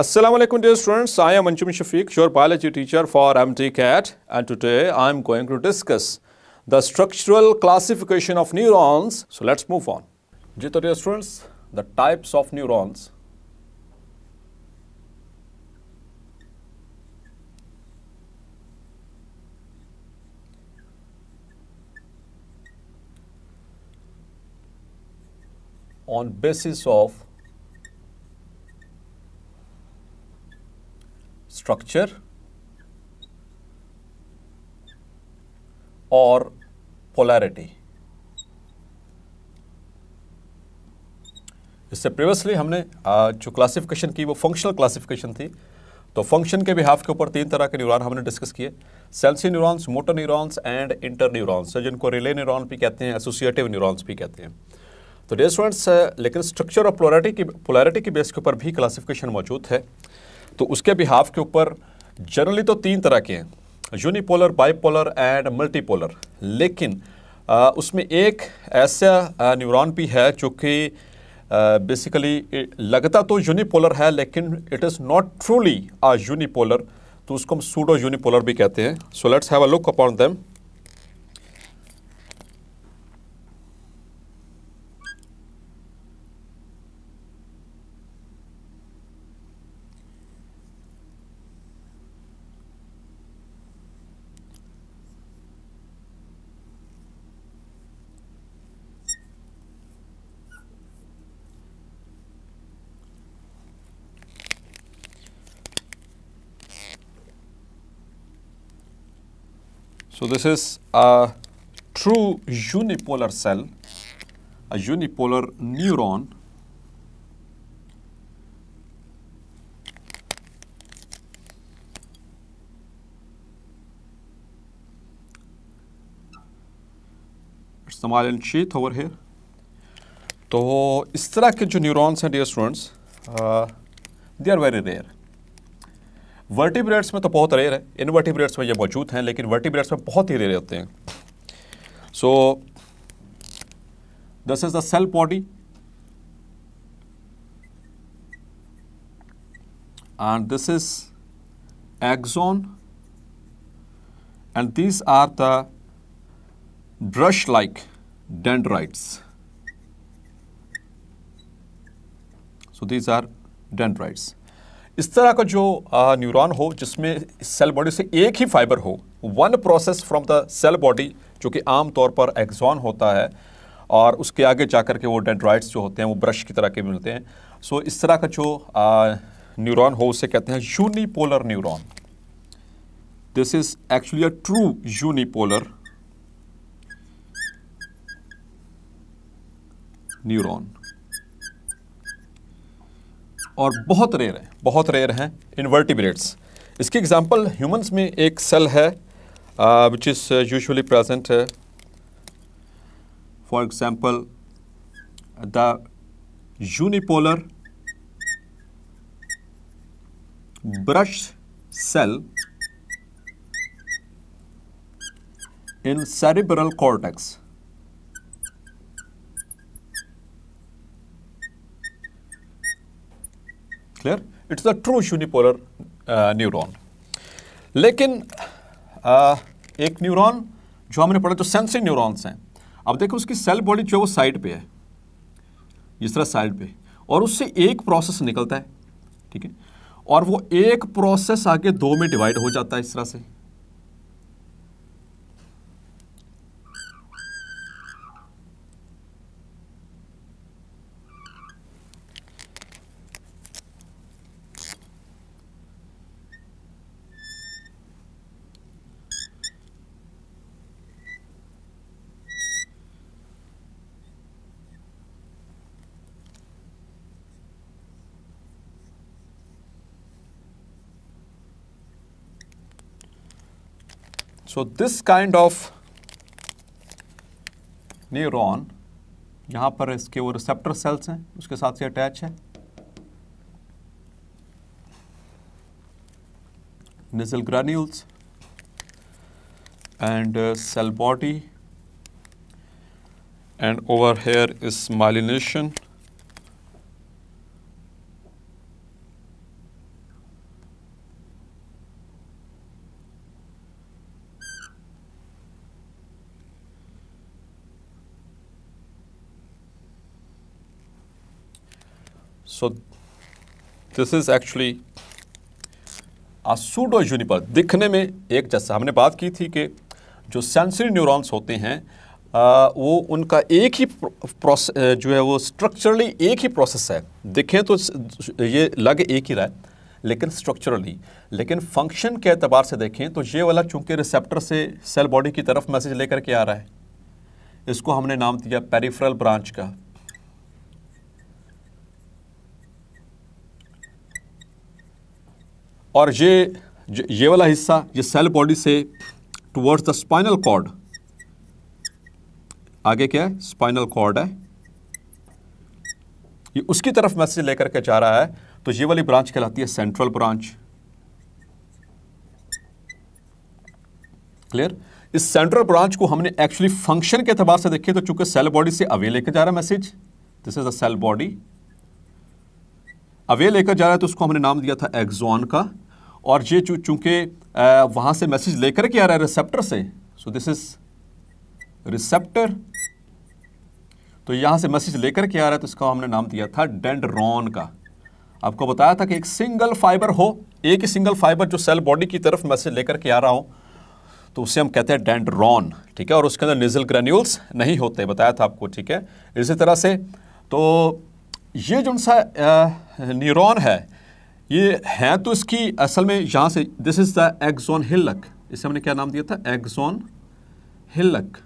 Assalamualaikum dear students, I am Anshuman Shafiq, your biology teacher for MTCAT and today I am going to discuss the structural classification of neurons. So let's move on. Jito dear students, the types of neurons. on basis of structure or polarity इससे previously हमने जो classification की वो functional classification थी तो function के behalf के ऊपर तीन तरह के न्यूरॉन हमने डिस्कस किए sensory neurons motor neurons and interneurons जिनको रिले न्यूरॉन भी कहते हैं एसोसिएटिव न्यूरॉन्स भी कहते हैं तो डे लेकिन स्ट्रक्चर और पोलैरिटी की पोलैरिटी के बेस के ऊपर भी क्लासिफिकेशन मौजूद है तो उसके बिहाफ के ऊपर जनरली तो तीन तरह के हैं यूनिपोलर बाईपोलर एंड मल्टीपोलर लेकिन आ, उसमें एक ऐसा न्यूरॉन भी है जो कि बेसिकली लगता तो यूनिपोलर है लेकिन it is not truly uh unipolar तो उसको हम सूडो यूनिपोलर भी कहते हैं so let's have a look upon them So this is a true unipolar cell, a unipolar neuron इस्तेमाल शीत ओवर हेयर तो इस तरह के जो न्यूरॉन्स हैं dear students they are very rare vertebrates में तो बहुत रेयर है इन इनवर्टिब्रेट्स में ये मौजूद हैं लेकिन वर्टिब्रेट्स में बहुत ही रेयर होते हैं so this is the cell body and this is axon and this are the brush like dendrites so these are dendrites इस तरह का जो न्यूरॉन हो जिसमें सेल बॉडी से एक ही फाइबर हो one process from the cell body जो कि आम तौर पर एग्जॉन होता है और उसके आगे जा के वो डेंड्राइड्स जो होते हैं वो ब्रश की तरह के मिलते हैं सो इस तरह का जो न्यूरॉन हो उसे कहते हैं unipolar neuron this is actually a true unipolar neuron और बहुत रेयर हैं बहुत रेयर हैं इन्वर्टिब्रेट्स इसकी एग्जांपल ह्यूमंस में एक सेल है विच इज़ यूजुअली प्रेजेंट है for example the unipolar brush cell in cerebral cortex clear it's a true unipolar uh, neuron लेकिन uh, एक न्यूरॉन जो हमने पढ़ा जो सेंसिंग न्यूरॉन्स हैं अब देखो उसकी सेल बॉडी जो है वो साइड पे है इस तरह साइड पे और उससे एक प्रोसेस निकलता है ठीक है और वो एक प्रोसेस आगे दो में डिवाइड हो जाता है इस तरह से so this kind of neuron यहां पर इसके वो रिसेप्टर सेल्स हैं उसके साथ से अटैच है Nissl granules and cell body and over here is myelination So this is actually a pseudo juniper. दिखने में एक जैसा हमने बात की थी कि जो सेंसरी न्यूरॉन्स होते हैं आ, वो उनका एक ही प्रोसेस जो है वो स्ट्रक्चरली एक ही प्रोसेस है दिखें तो ये लग एक ही रहा है लेकिन स्ट्रक्चरली लेकिन फंक्शन के अतबार से देखें तो ये वाला चूंकि रिसेप्टर से सेल बॉडी की तरफ मैसेज लेकर के आ रहा है इसको हमने नाम दिया पेरिफेरल ब्रांच का और ये ये वाला हिस्सा ये सेल बॉडी से टुवर्ड्स द स्पाइनल कॉर्ड आगे क्या है स्पाइनल कॉर्ड है ये उसकी तरफ मैसेज लेकर के जा रहा है तो ये वाली ब्रांच कहलाती है सेंट्रल ब्रांच क्लियर इस सेंट्रल ब्रांच को हमने एक्चुअली फंक्शन के अतबार से देखे तो चूंकि सेल बॉडी से अवे लेकर जा रहा है message this is the cell body away लेकर जा रहा है तो उसको हमने नाम दिया था एक्जॉन का और ये चूंकि वहाँ से मैसेज लेकर के आ रहा है रिसेप्टर से सो दिस इज़ रिसेप्टर तो यहाँ से मैसेज लेकर के आ रहा है तो इसका हमने नाम दिया था डेंड्रॉन का आपको बताया था कि एक सिंगल फाइबर हो एक ही सिंगल फाइबर जो सेल बॉडी की तरफ मैसेज लेकर के आ रहा हो तो उसे हम कहते हैं डेंड्रॉन ठीक है और उसके अंदर निजल ग्रेन्यूल्स नहीं होते बताया था आपको ठीक है इसी तरह से तो ये जो सा न्यूरोन है ये है तो इसकी असल में यहाँ से this is the axon hillock इसे हमने क्या नाम दिया था एग्जोन हिलक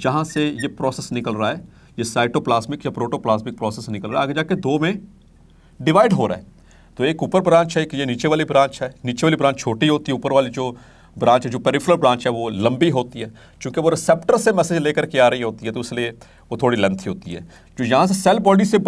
जहाँ से ये प्रोसेस निकल रहा है ये साइटोप्लाज्मिक या प्रोटोप्लाज्मिक प्रोसेस निकल रहा है आगे जाके दो में डिवाइड हो रहा है तो एक ऊपर ब्रांच है कि ये नीचे वाली ब्रांच है नीचे वाली ब्रांच छोटी होती है ऊपर वाली जो ब्रांच है जो पेरिफेरल ब्रांच है वो लंबी होती है क्योंकि वो रिसेप्टर से मैसेज लेकर के आ रही होती है तो इसलिए वो थोड़ी लेंथी होती है जो यहाँ से सेल बॉडी से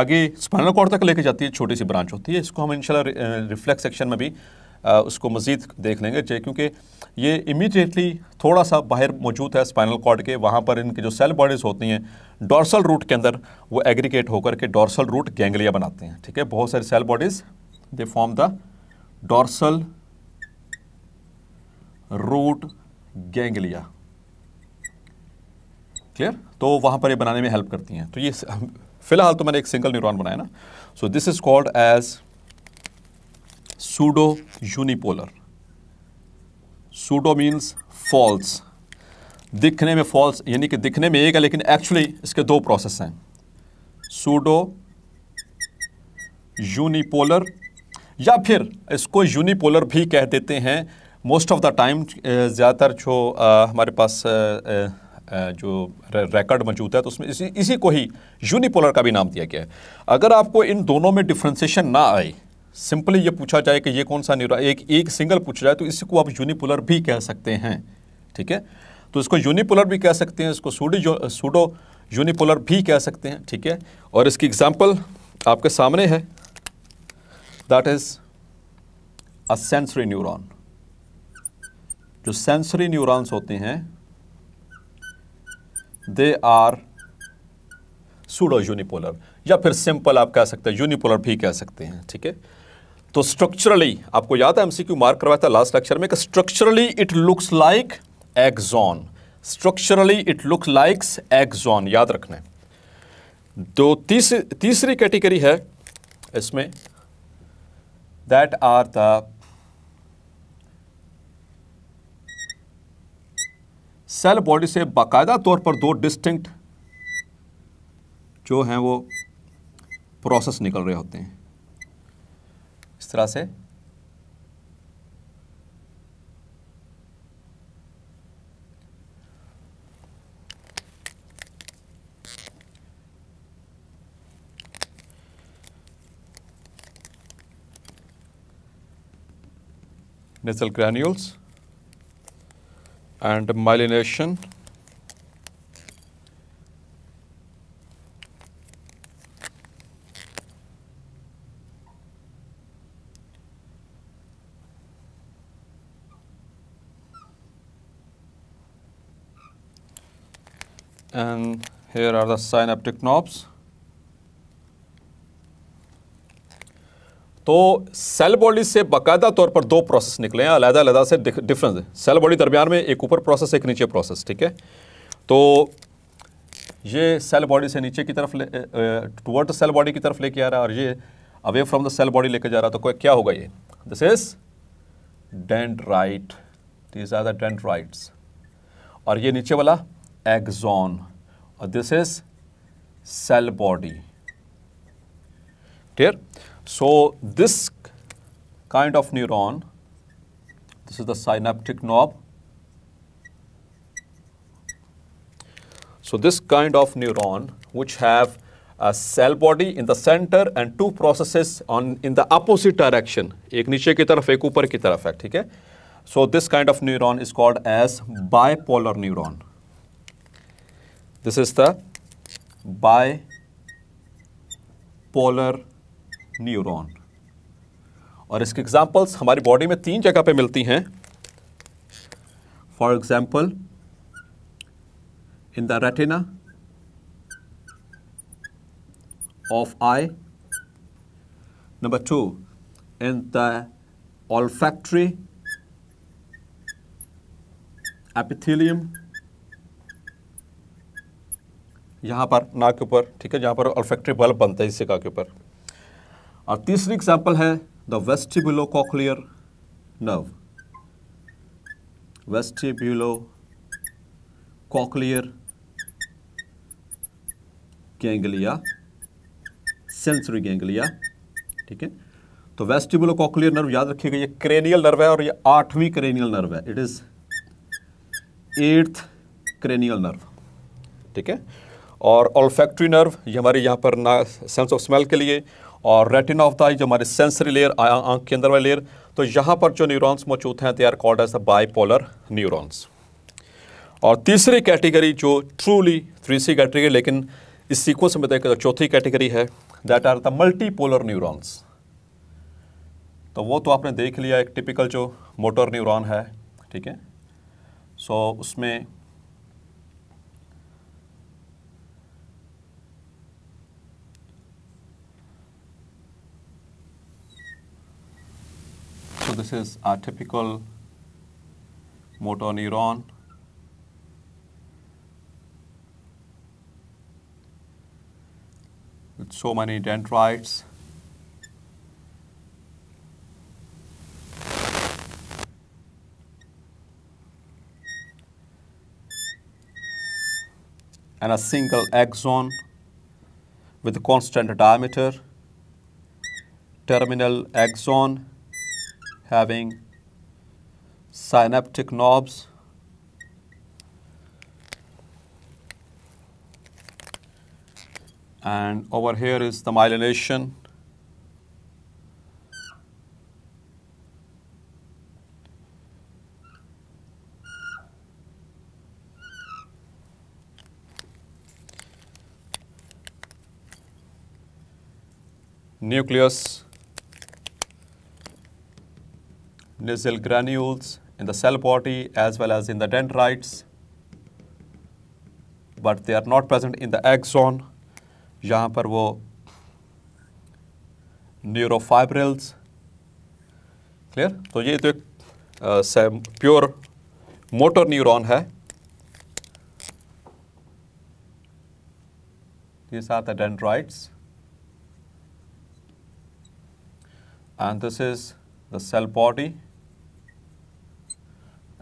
आगे स्पाइनल कॉर्ड तक लेके जाती है छोटी सी ब्रांच होती है इसको हम इनशाला रिफ्लेक्स सेक्शन में भी आ, उसको मज़ीद देख लेंगे क्योंकि ये इमीडिएटली थोड़ा सा बाहर मौजूद है स्पाइनल कॉर्ड के वहाँ पर इनके जो सेल बॉडीज़ होती हैं डॉर्सल रूट के अंदर वो एग्रीगेट होकर के डॉर्सल रूट गेंगलिया बनाते हैं ठीक है बहुत सारी cell bodies they form the dorsal root ganglia clear तो वहां पर ये बनाने में हेल्प करती हैं तो ये फिलहाल तो मैंने एक सिंगल न्यूरॉन बनाया ना so this is called as pseudo unipolar pseudo means false दिखने में फॉल्स यानी कि दिखने में एक है लेकिन एक्चुअली इसके दो प्रोसेस हैं सूडो यूनिपोलर या फिर इसको यूनिपोलर भी कह देते हैं मोस्ट ऑफ द टाइम ज़्यादातर जो uh, हमारे पास uh, uh, जो रिकॉर्ड मौजूद है तो उसमें इसी इसी को ही यूनिपोलर का भी नाम दिया गया है अगर आपको इन दोनों में डिफ्रेंसीशन ना आए सिंपली ये पूछा जाए कि ये कौन सा न्यूरा एक एक सिंगल पूछा जाए तो इसी को आप यूनिपोलर भी कह सकते हैं ठीक है तो इसको यूनिपोलर भी कह सकते हैं इसको सूडी सूडो यूनिपोलर भी कह सकते हैं ठीक है और इसकी एग्जाम्पल आपके सामने है that is a sensory neuron जो सेंसरी न्यूरॉन्स होते हैं दे आर सूडो यूनिपोलर या फिर सिंपल आप कह सकते हैं यूनिपोलर भी कह सकते हैं ठीक है तो स्ट्रक्चरली आपको याद है एमसीक्यू मार्क करवाया था लास्ट लेक्चर में कि structurally it looks like axon structurally it looks likes axon याद रखना है दो तीस, तीसरी कैटेगरी है इसमें that are the cell body से बाकायदा तौर पर दो डिस्टिंक्ट जो हैं वो प्रोसेस निकल रहे होते हैं इस तरह से nasal granules and myelination and here are the synaptic knobs तो सेल बॉडी से बाकायदा तौर पर दो प्रोसेस निकले हैं अलहदा अलहदा से डिफरेंस है सेल बॉडी दरमियान में एक ऊपर प्रोसेस एक नीचे प्रोसेस ठीक है तो ये सेल बॉडी से नीचे की तरफ टूवर्ड सेल बॉडी की तरफ लेके आ रहा है और ये away from the cell body लेके जा रहा है तो क्या होगा ये this is dendrite this are the dendrites और ये नीचे वाला एग्जॉन और this is cell body clear So, this kind of neuron, this is the synaptic knob. So, this kind of neuron which have a cell body in the center and two processes on in the opposite direction, एक नीचे की तरफ एक ऊपर की तरफ ठीक है So this kind of neuron is called as bipolar neuron. This is the bipolar neuron और इसके एग्जाम्पल्स हमारी बॉडी में तीन जगह पे मिलती हैं for example in the retina of eye number two in the olfactory epithelium यहां पर नाक के ऊपर ठीक है जहां पर ऑल्फेक्ट्री बल्ब बनता है इस जगह के ऊपर और तीसरी एग्जाम्पल है the vestibulocochlear nerve vestibulocochlear ganglia sensory ganglia ठीक है तो वेस्टिबुलो कॉकलियर नर्व याद रखिएगा ये क्रेनियल नर्व है और ये आठवीं क्रेनियल नर्व है it is eighth cranial nerve ठीक है और ऑल्फैक्ट्री नर्व ये हमारे यहाँ पर ना सेंस ऑफ स्मेल के लिए और रेटिना ऑफ द आई जो हमारे सेंसरी लेयर आंख के अंदर वाले लेयर तो यहाँ पर जो न्यूरॉन्स मौजूद हैं they are called as a bipolar neurons और तीसरी कैटेगरी जो ट्रूली थ्रीसी कैटेगरी लेकिन इस सीक्वेंस में देखा तो चौथी कैटेगरी है that are the multipolar neurons तो वो तो आपने देख लिया एक टिपिकल जो मोटर न्यूरॉन है ठीक है सो उसमें So this is a typical motor neuron. With so many dendrites. and a single axon with a constant diameter, terminal axon having synaptic knobs and over here is the myelination nucleus nasal granules in the cell body as well as in the dendrites, but they are not present in the axon. यहाँ पर वो neurofibrils. Clear? So ये तो एक pure motor neuron है These are the dendrites. And this is the cell body.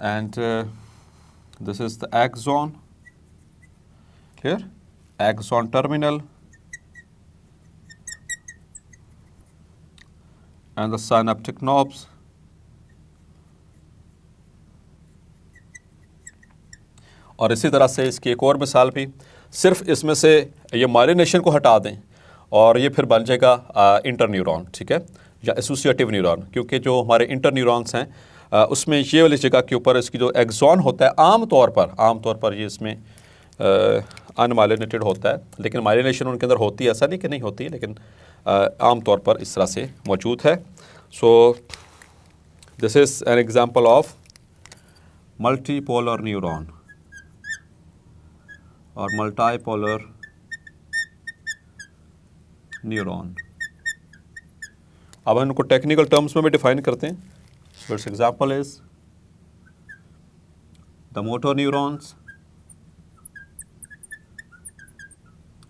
and uh, this is the axon here axon terminal and the synaptic knobs और इसी तरह से इसकी एक और मिसाल भी सिर्फ इसमें से ये माइलिनेशन को हटा दें और ये फिर बन जाएगा इंटर न्यूरॉन ठीक है या एसोसिएटिव न्यूरॉन क्योंकि जो हमारे इंटर न्यूरॉन्स हैं उसमें ये वाली जगह के ऊपर इसकी जो एग्जॉन होता है आम तौर पर आम तौर पर ये इसमें अनमाइलिनेटेड होता है लेकिन माइलिनेशन उनके अंदर होती है ऐसा नहीं कि नहीं होती लेकिन आम तौर पर इस तरह से मौजूद है so this is an example of multipolar neuron और मल्टीपोलर न्यूरॉन अब हम इनको टेक्निकल टर्म्स में भी डिफ़ाइन करते हैं First example is the motor neurons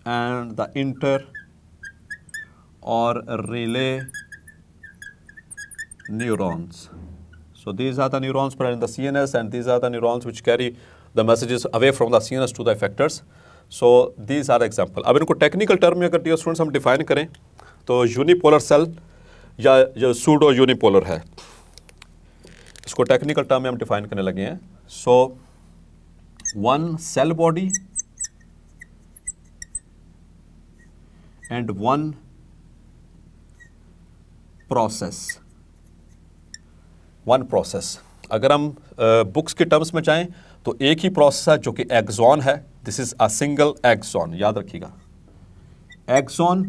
and the inter or relay neurons. So these are the neurons present in the CNS and these are the neurons which carry the messages away from the CNS to the effectors. So these are example. अब इनको technical term में अगर dear students हम define करें तो unipolar cell या जो pseudo unipolar है इसको टेक्निकल टर्म में हम डिफाइन करने लगे हैं so one cell body and one process one process अगर हम बुक्स के टर्म्स में चाहें तो एक ही प्रोसेस है जो कि एग्जॉन है this is a single axon याद रखिएगा एग्जॉन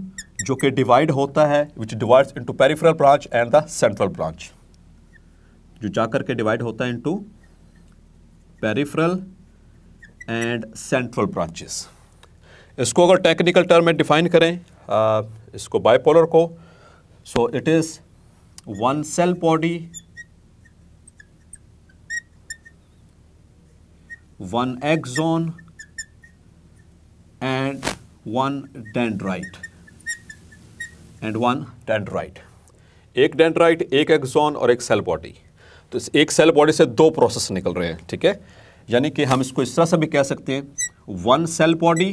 जो कि डिवाइड होता है which divides into peripheral branch and the central branch जो जाकर के डिवाइड होता है into peripheral and central branches इसको अगर टेक्निकल टर्म में डिफाइन करें आ, इसको बाइपोलर को so it is one cell body one axon and one dendrite and one dendrite एक डेंड्राइट एक एक्सोन और एक सेल बॉडी तो एक सेल बॉडी से दो प्रोसेस निकल रहे हैं ठीक है यानी कि हम इसको इस तरह से भी कह सकते हैं one cell body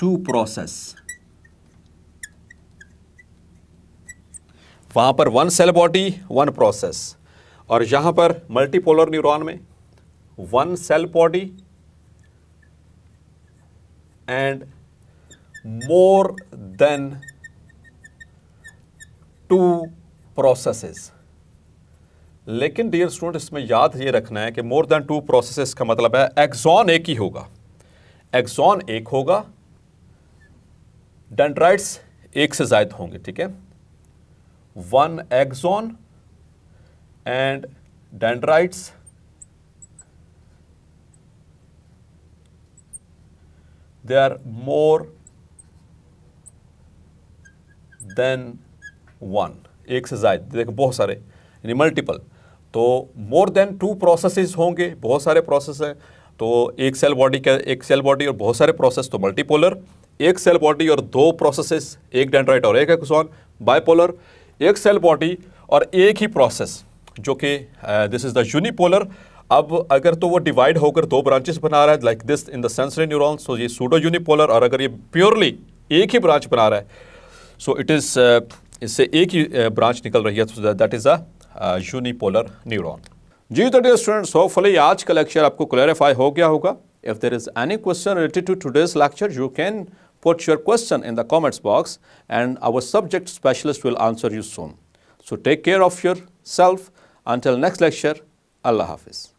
two process वहां पर one cell body one process और यहां पर मल्टीपोलर न्यूरॉन में one cell body and more than two processes लेकिन डियर स्टूडेंट इसमें याद ये रखना है कि मोर देन टू प्रोसेसेस का मतलब है एक्सॉन एक ही होगा एक्सॉन एक होगा डेंड्राइट्स एक से जायद होंगे ठीक है one axon and dendrites they are more than one एक से जायद देखो बहुत सारे यानी मल्टीपल तो मोर देन टू प्रोसेसेस होंगे बहुत सारे प्रोसेस हैं तो एक सेल बॉडी का एक सेल बॉडी और बहुत सारे प्रोसेस तो मल्टीपोलर एक सेल बॉडी और दो प्रोसेसेस एक डेंड्राइट और एक एक्सॉन बायपोलर एक सेल बॉडी और एक ही प्रोसेस जो कि दिस इज़ द यूनिपोलर अब अगर तो वो डिवाइड होकर दो ब्रांचेस बना रहा है like this in the sensory neurons so ये सूडो यूनिपोलर और अगर ये प्योरली एक ही ब्रांच बना रहा है सो इट इज़ इससे एक ही ब्रांच निकल रही है दैट इज अनिपोलर न्यूरोन जी तो डे स्टूडेंट्स होपफुली आज का लेक्चर आपको क्लैरिफाई हो गया होगा if there is any question related to today's lecture you can put your question in the comments box and our subject specialist will answer you soon so take care of yourself until next lecture अल्लाह हाफिज़